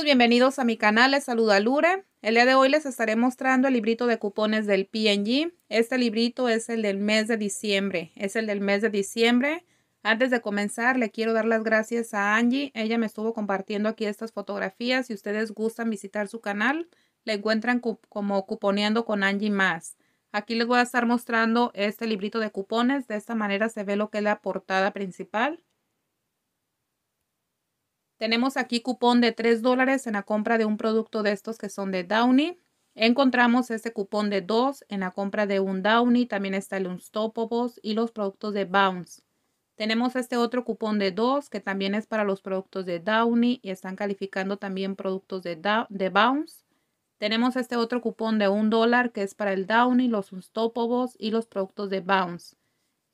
Pues, bienvenidos a mi canal, les saluda Lure. El día de hoy les estaré mostrando el librito de cupones del png Este librito es el del mes de diciembre, es el del mes de diciembre. Antes de comenzar, le quiero dar las gracias a Angie. Ella me estuvo compartiendo aquí estas fotografías. Si ustedes gustan visitar su canal, le encuentran como Cuponeando con Angie Más. Aquí les voy a estar mostrando este librito de cupones. De esta manera se ve lo que es la portada principal. Tenemos aquí cupón de 3 dólares en la compra de un producto de estos que son de Downy. Encontramos este cupón de 2 en la compra de un Downy. También está el Unstoppables y los productos de Bounce. Tenemos este otro cupón de 2 que también es para los productos de Downy y están calificando también productos de, de Bounce. Tenemos este otro cupón de 1 dólar que es para el Downy, los Unstoppables y los productos de Bounce.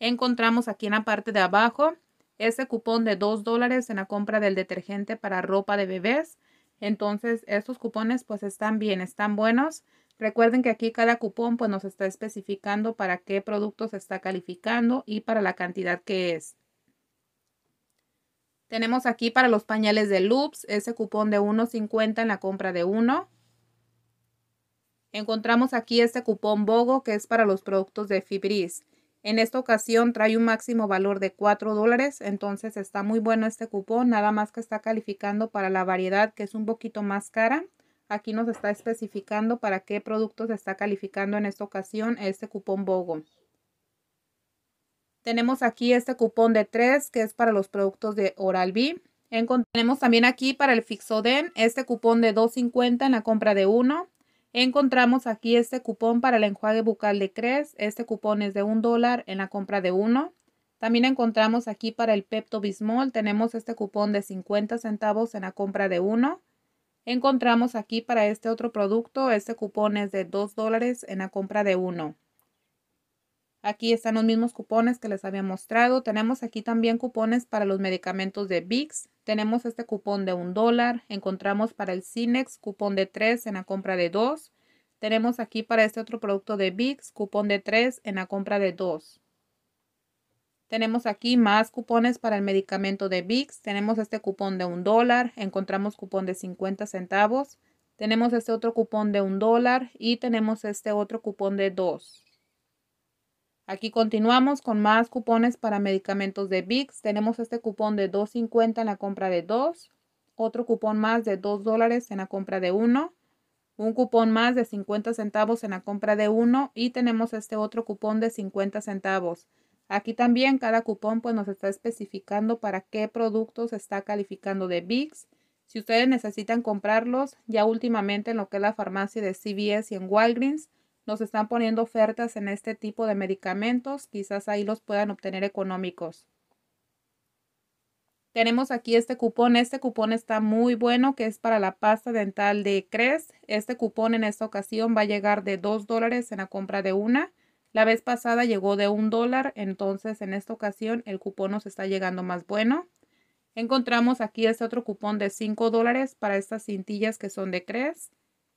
Encontramos aquí en la parte de abajo ese cupón de 2 dólares en la compra del detergente para ropa de bebés. Entonces, estos cupones pues están bien, están buenos. Recuerden que aquí cada cupón pues nos está especificando para qué producto se está calificando y para la cantidad que es. Tenemos aquí para los pañales de Loops ese cupón de 1.50 en la compra de uno. Encontramos aquí este cupón BOGO que es para los productos de Fibris. En esta ocasión trae un máximo valor de 4 dólares, entonces está muy bueno este cupón, nada más que está calificando para la variedad que es un poquito más cara. Aquí nos está especificando para qué productos está calificando en esta ocasión este cupón BOGO. Tenemos aquí este cupón de 3 que es para los productos de Oral-B. Tenemos también aquí para el Fixodent este cupón de 2.50 en la compra de 1. Encontramos aquí este cupón para el enjuague bucal de Crest. Este cupón es de un dólar en la compra de uno. También encontramos aquí para el Pepto Bismol. Tenemos este cupón de 50 centavos en la compra de uno. Encontramos aquí para este otro producto. Este cupón es de dos dólares en la compra de uno. Aquí están los mismos cupones que les había mostrado. Tenemos aquí también cupones para los medicamentos de VIX. Tenemos este cupón de un dólar. Encontramos para el Cinex cupón de 3 en la compra de 2. Tenemos aquí para este otro producto de VIX cupón de 3 en la compra de 2. Tenemos aquí más cupones para el medicamento de VIX. Tenemos este cupón de un dólar. Encontramos cupón de 50 centavos. Tenemos este otro cupón de un dólar y tenemos este otro cupón de 2. Aquí continuamos con más cupones para medicamentos de VIX. Tenemos este cupón de 2.50 en la compra de 2, otro cupón más de 2 dólares en la compra de 1, un cupón más de 50 centavos en la compra de 1 y tenemos este otro cupón de 50 centavos. Aquí también cada cupón pues nos está especificando para qué productos está calificando de VIX. Si ustedes necesitan comprarlos, ya últimamente en lo que es la farmacia de CVS y en Walgreens, nos están poniendo ofertas en este tipo de medicamentos, quizás ahí los puedan obtener económicos. Tenemos aquí este cupón, este cupón está muy bueno que es para la pasta dental de Crest. Este cupón en esta ocasión va a llegar de 2 dólares en la compra de una. La vez pasada llegó de 1 dólar, entonces en esta ocasión el cupón nos está llegando más bueno. Encontramos aquí este otro cupón de 5 dólares para estas cintillas que son de Crest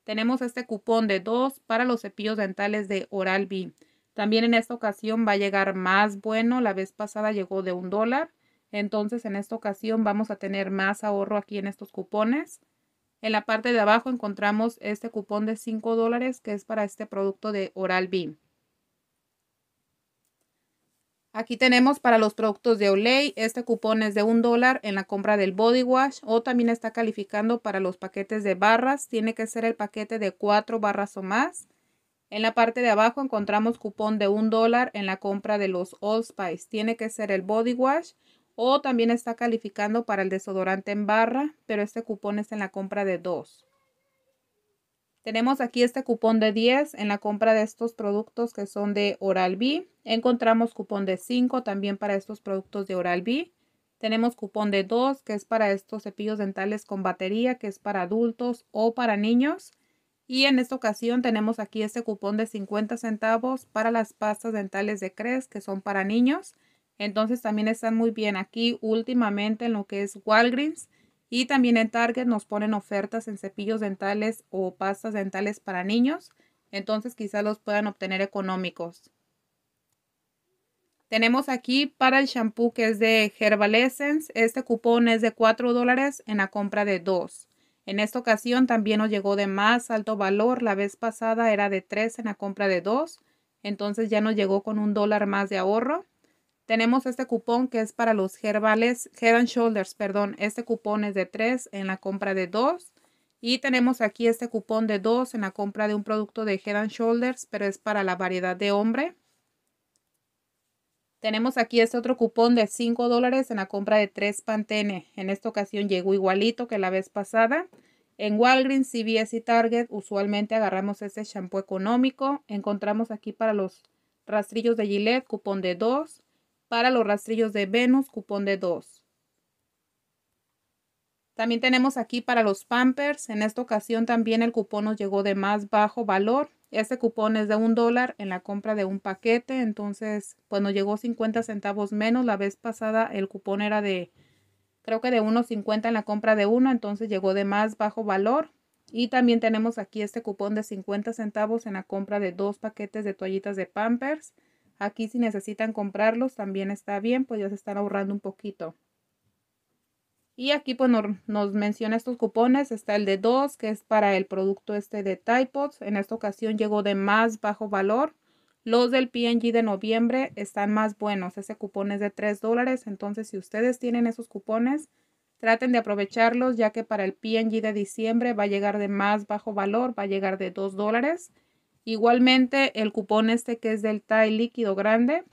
tenemos este cupón de 2 para los cepillos dentales de Oral B. También en esta ocasión va a llegar más bueno, la vez pasada llegó de un dólar, entonces en esta ocasión vamos a tener más ahorro aquí en estos cupones. En la parte de abajo encontramos este cupón de 5 dólares que es para este producto de Oral B. Aquí tenemos para los productos de Olay, este cupón es de un dólar en la compra del body wash o también está calificando para los paquetes de barras, tiene que ser el paquete de cuatro barras o más. En la parte de abajo encontramos cupón de un dólar en la compra de los All Spice, tiene que ser el body wash o también está calificando para el desodorante en barra, pero este cupón es en la compra de dos. Tenemos aquí este cupón de 10 en la compra de estos productos que son de Oral-B. Encontramos cupón de 5 también para estos productos de Oral-B. Tenemos cupón de 2 que es para estos cepillos dentales con batería que es para adultos o para niños. Y en esta ocasión tenemos aquí este cupón de 50 centavos para las pastas dentales de Crest que son para niños. Entonces también están muy bien aquí últimamente en lo que es Walgreens y también en Target nos ponen ofertas en cepillos dentales o pastas dentales para niños, entonces quizás los puedan obtener económicos. Tenemos aquí para el shampoo que es de Herbal Essence. Este cupón es de 4 dólares en la compra de 2. En esta ocasión también nos llegó de más alto valor. La vez pasada era de 3 en la compra de 2. Entonces ya nos llegó con un dólar más de ahorro. Tenemos este cupón que es para los herbales, Head and Shoulders, perdón. Este cupón es de 3 en la compra de 2. Y tenemos aquí este cupón de 2 en la compra de un producto de Head and Shoulders, pero es para la variedad de hombre. Tenemos aquí este otro cupón de 5 dólares en la compra de 3 Pantene. En esta ocasión llegó igualito que la vez pasada. En Walgreens, CVS y Target usualmente agarramos este shampoo económico. Encontramos aquí para los rastrillos de Gillette cupón de 2 para los rastrillos de Venus, cupón de 2. También tenemos aquí para los Pampers. En esta ocasión también el cupón nos llegó de más bajo valor. Este cupón es de un dólar en la compra de un paquete. Entonces, pues nos llegó 50 centavos menos. La vez pasada el cupón era de, creo que de 1.50 en la compra de uno. Entonces llegó de más bajo valor. Y también tenemos aquí este cupón de 50 centavos en la compra de dos paquetes de toallitas de Pampers. Aquí si necesitan comprarlos también está bien, pues ya se están ahorrando un poquito. Y aquí pues nos, menciona estos cupones, está el de 2 que es para el producto este de Typods, en esta ocasión llegó de más bajo valor. Los del PNG de noviembre están más buenos, ese cupón es de 3 dólares, entonces si ustedes tienen esos cupones, traten de aprovecharlos ya que para el PNG de diciembre va a llegar de más bajo valor, va a llegar de 2 dólares. Igualmente, el cupón este que es del TAI líquido grande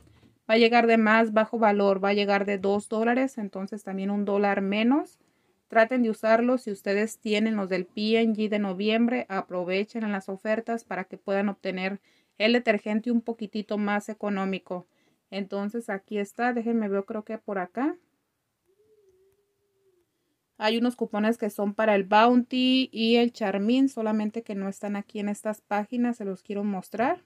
va a llegar de más bajo valor, va a llegar de 2 dólares, entonces también un dólar menos. Traten de usarlo si ustedes tienen los del PNG de noviembre, aprovechen las ofertas para que puedan obtener el detergente un poquitito más económico. Entonces aquí está, déjenme ver, creo que por acá. Hay unos cupones que son para el Bounty y el Charmin, solamente que no están aquí en estas páginas, se los quiero mostrar.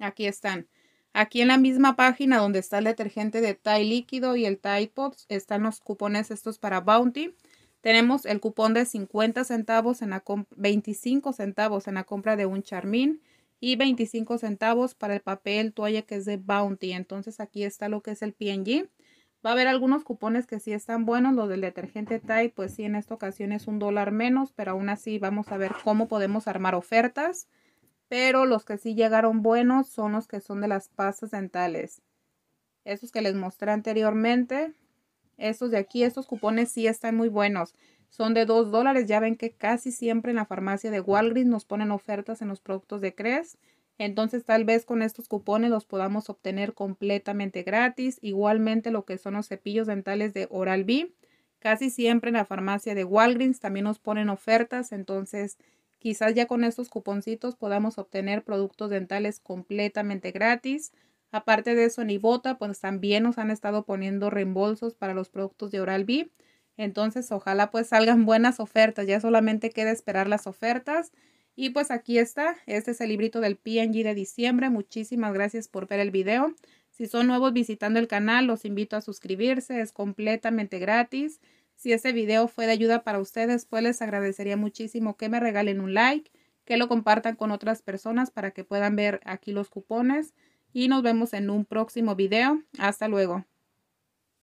Aquí están. Aquí en la misma página donde está el detergente de Tide líquido y el Tide Pops, están los cupones estos para Bounty. Tenemos el cupón de 50 centavos en la 25 centavos en la compra de un Charmin y 25 centavos para el papel toalla que es de Bounty. Entonces aquí está lo que es el PNG. Va a haber algunos cupones que sí están buenos, los del detergente Tide, pues sí, en esta ocasión es un dólar menos, pero aún así vamos a ver cómo podemos armar ofertas. Pero los que sí llegaron buenos son los que son de las pastas dentales. Esos que les mostré anteriormente, estos de aquí, estos cupones sí están muy buenos. Son de 2 dólares, ya ven que casi siempre en la farmacia de Walgreens nos ponen ofertas en los productos de Crest. Entonces tal vez con estos cupones los podamos obtener completamente gratis. Igualmente lo que son los cepillos dentales de Oral-B. Casi siempre en la farmacia de Walgreens también nos ponen ofertas, entonces quizás ya con estos cuponcitos podamos obtener productos dentales completamente gratis. Aparte de eso, en Ibota, pues también nos han estado poniendo reembolsos para los productos de Oral-B. Entonces, ojalá pues salgan buenas ofertas, ya solamente queda esperar las ofertas. Y pues aquí está, este es el librito del PNG de diciembre. Muchísimas gracias por ver el video. Si son nuevos visitando el canal, los invito a suscribirse, es completamente gratis. Si este video fue de ayuda para ustedes, pues les agradecería muchísimo que me regalen un like, que lo compartan con otras personas para que puedan ver aquí los cupones. Y nos vemos en un próximo video. Hasta luego.